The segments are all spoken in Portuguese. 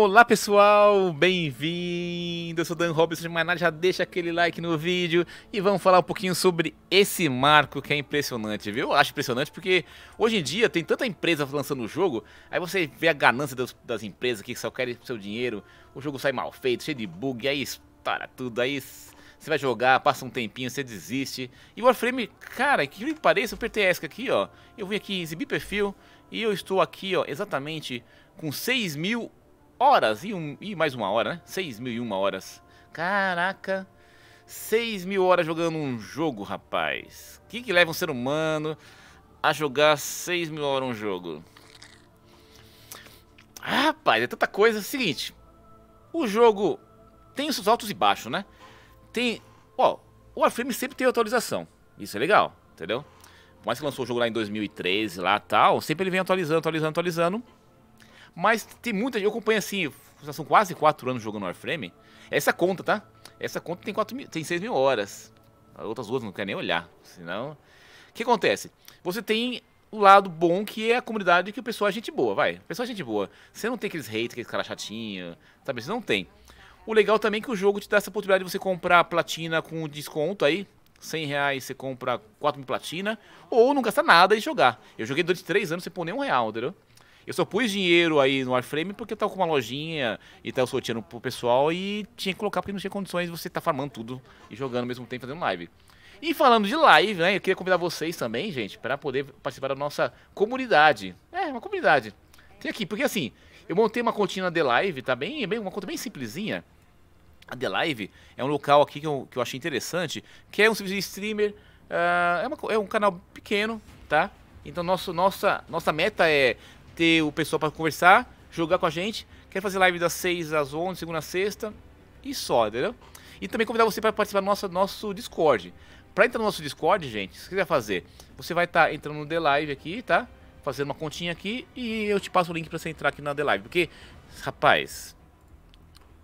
Olá pessoal, bem-vindo. Eu sou Dan Robson de Maná. Já deixa aquele like no vídeo e vamos falar um pouquinho sobre esse marco que é impressionante, viu? Eu acho impressionante porque hoje em dia tem tanta empresa lançando o jogo, aí você vê a ganância das, das empresas que só querem seu dinheiro, o jogo sai mal feito, cheio de bug, aí estoura tudo, aí você vai jogar, passa um tempinho, você desiste. E o Warframe, cara, que que pareça, o PTS aqui, ó. Eu vim aqui exibir perfil e eu estou aqui, ó, exatamente com 6.000 horas e, um, e mais uma hora, né? 6 mil e uma horas. Caraca, 6 mil horas jogando um jogo, rapaz. O que, que leva um ser humano a jogar 6 mil horas um jogo? Ah, rapaz, é tanta coisa. Seguinte, o jogo tem os seus altos e baixos, né? Tem, ó, o Warframe sempre tem atualização. Isso é legal, entendeu? Por mais que lançou o jogo lá em 2013, lá tal, sempre ele vem atualizando, atualizando, atualizando. Mas tem muita. Eu acompanho assim, são quase 4 anos jogando Warframe. É essa conta, tá? Essa conta tem, 4 mil, tem 6 mil horas. as Outras duas não quer nem olhar. Senão. O que acontece? Você tem o lado bom que é a comunidade que o pessoal é gente boa, vai. O pessoal é gente boa. Você não tem aqueles haters, aqueles caras chatinhos, sabe? Você não tem. O legal também é que o jogo te dá essa oportunidade de você comprar platina com desconto aí. 100 reais você compra 4 mil platina. Ou não gastar nada e jogar. Eu joguei durante 3 anos sem pôr nenhum real, entendeu? Eu só pus dinheiro aí no Warframe porque eu tava com uma lojinha e tava sorteando pro pessoal e tinha que colocar porque não tinha condições de você tá farmando tudo e jogando ao mesmo tempo fazendo live. E falando de live, né, eu queria convidar vocês também, gente, para poder participar da nossa comunidade. É, uma comunidade. Tem aqui, porque assim, eu montei uma continha de live, tá bem, bem uma conta bem simplesinha. A The Live é um local aqui que eu, que eu achei interessante, que é um serviço de streamer, uh, é, uma, é, um canal pequeno, tá? Então nosso, nossa, nossa meta é ter o pessoal para conversar, jogar com a gente. Quero fazer live das 6 às 11, segunda a sexta e só, entendeu? E também convidar você para participar do nosso, nosso Discord. Para entrar no nosso Discord, gente, se quiser fazer, você vai estar tá entrando no The Live aqui, tá? Fazendo uma continha aqui e eu te passo o link para você entrar aqui na The Live. Porque, rapaz,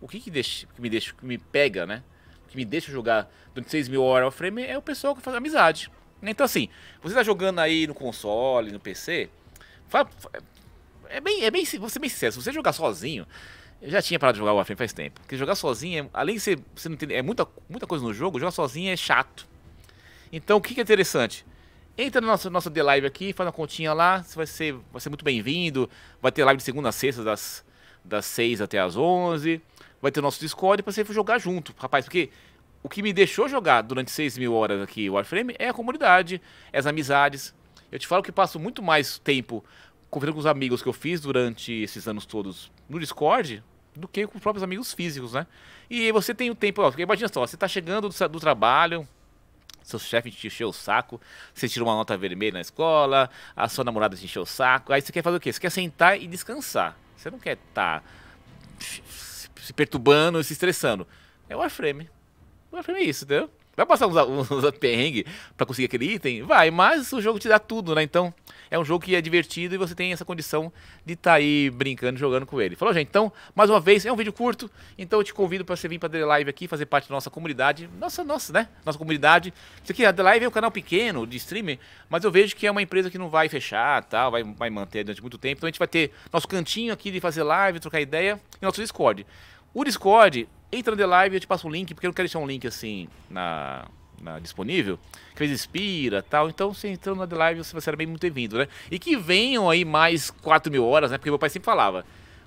o que, que, deixa, que me deixa, que me pega, né? que me deixa jogar durante 6 mil horas ao frame é o pessoal que faz amizade. Então assim, você tá jogando aí no console, no PC, fala, é bem, é bem, vou ser bem sincero, se você jogar sozinho, eu já tinha parado de jogar Warframe faz tempo. Porque jogar sozinho, é, além de você, você não entender, é muita, muita coisa no jogo, jogar sozinho é chato. Então o que, que é interessante? Entra no nosso, nosso The Live aqui, faz uma continha lá, você vai ser, vai ser muito bem-vindo. Vai ter live de segunda a sexta, das, das 6 até as 11. Vai ter o nosso Discord pra você jogar junto, rapaz. Porque o que me deixou jogar durante 6 mil horas aqui Warframe é a comunidade, é as amizades. Eu te falo que passo muito mais tempo conversando com os amigos que eu fiz durante esses anos todos no Discord do que com os próprios amigos físicos, né? E você tem o tempo, ó, imagina só, você está chegando do, do trabalho, seu chefe te encheu o saco, você tirou uma nota vermelha na escola, a sua namorada te encheu o saco, aí você quer fazer o quê? Você quer sentar e descansar. Você não quer estar tá se perturbando e se estressando. É o Warframe. O Warframe é isso, entendeu? Vai passar uns, uns, perrengues pra conseguir aquele item? Vai, mas o jogo te dá tudo, né? Então, é um jogo que é divertido e você tem essa condição de estar tá aí brincando, jogando com ele. Falou, gente? Então, mais uma vez, é um vídeo curto, então eu te convido pra você vir pra a Live aqui, fazer parte da nossa comunidade. Nossa, nossa, né? Nossa comunidade. Isso aqui, a The Live é um canal pequeno de streamer, mas eu vejo que é uma empresa que não vai fechar, tal, tá? vai, vai manter durante muito tempo. Então, a gente vai ter nosso cantinho aqui de fazer live, trocar ideia, e nosso Discord. O Discord entra na live, eu te passo um link, porque eu não quero deixar um link assim na, na disponível, que eles inspira tal. Então, se entrando na The Live, você vai ser bem muito bem-vindo, né? E que venham aí mais 4 mil horas, né? Porque meu pai sempre falava,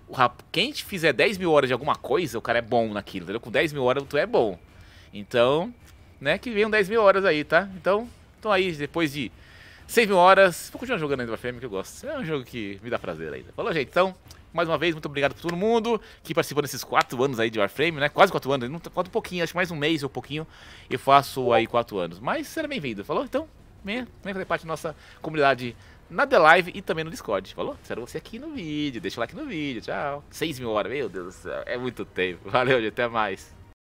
o rap... quem te fizer 10 mil horas de alguma coisa, o cara é bom naquilo, entendeu? Com 10 mil horas, tu é bom. Então, né, que venham 10 mil horas aí, tá? Então, então aí, depois de 6 mil horas, vou continuar jogando ainda pra FM, que eu gosto. É um jogo que me dá prazer ainda. Falou, gente, então mais uma vez, muito obrigado por todo mundo que participou nesses quatro anos aí de Warframe, né? Quase quatro anos, falta pouquinho, acho que mais um mês ou um pouquinho eu faço aí quatro anos. Mas seja bem-vindo, falou? Então, vem, vem fazer parte da nossa comunidade na The Live e também no Discord, falou? Espero você aqui no vídeo, deixa o like no vídeo, tchau. Seis mil horas, meu Deus do céu, é muito tempo. Valeu, gente, até mais.